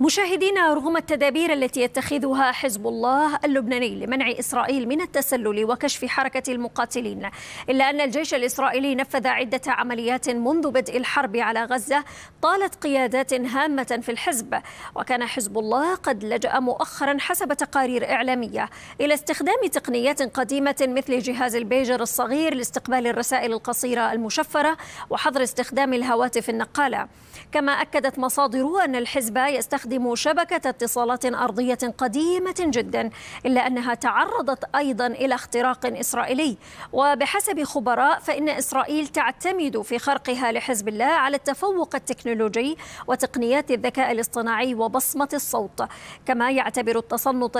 مشاهدينا رغم التدابير التي يتخذها حزب الله اللبناني لمنع إسرائيل من التسلل وكشف حركة المقاتلين إلا أن الجيش الإسرائيلي نفذ عدة عمليات منذ بدء الحرب على غزة طالت قيادات هامة في الحزب وكان حزب الله قد لجأ مؤخرا حسب تقارير إعلامية إلى استخدام تقنيات قديمة مثل جهاز البيجر الصغير لاستقبال الرسائل القصيرة المشفرة وحظر استخدام الهواتف النقالة كما أكدت مصادر أن الحزب يستخدم تستخدم شبكة اتصالات أرضية قديمة جدا إلا أنها تعرضت أيضا إلى اختراق إسرائيلي وبحسب خبراء فإن إسرائيل تعتمد في خرقها لحزب الله على التفوق التكنولوجي وتقنيات الذكاء الاصطناعي وبصمة الصوت كما يعتبر التصنت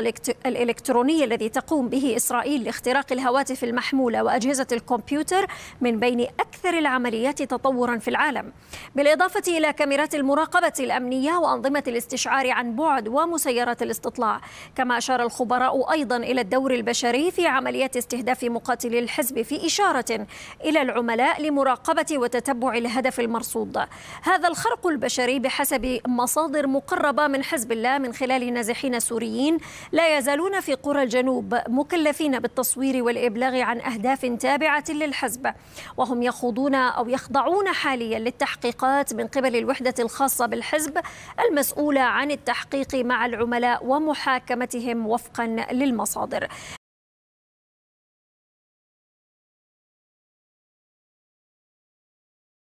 الإلكتروني الذي تقوم به إسرائيل لاختراق الهواتف المحمولة وأجهزة الكمبيوتر من بين أكثر العمليات تطورا في العالم بالإضافة إلى كاميرات المراقبة الأمنية وأنظمة الاستشفاء الاستشعار عن بعد ومسيرات الاستطلاع كما أشار الخبراء أيضا إلى الدور البشري في عمليات استهداف مقاتلي الحزب في إشارة إلى العملاء لمراقبة وتتبع الهدف المرصود هذا الخرق البشري بحسب مصادر مقربة من حزب الله من خلال نازحين سوريين لا يزالون في قرى الجنوب مكلفين بالتصوير والإبلاغ عن أهداف تابعة للحزب وهم يخوضون أو يخضعون حاليا للتحقيقات من قبل الوحدة الخاصة بالحزب المسؤولة عن التحقيق مع العملاء ومحاكمتهم وفقا للمصادر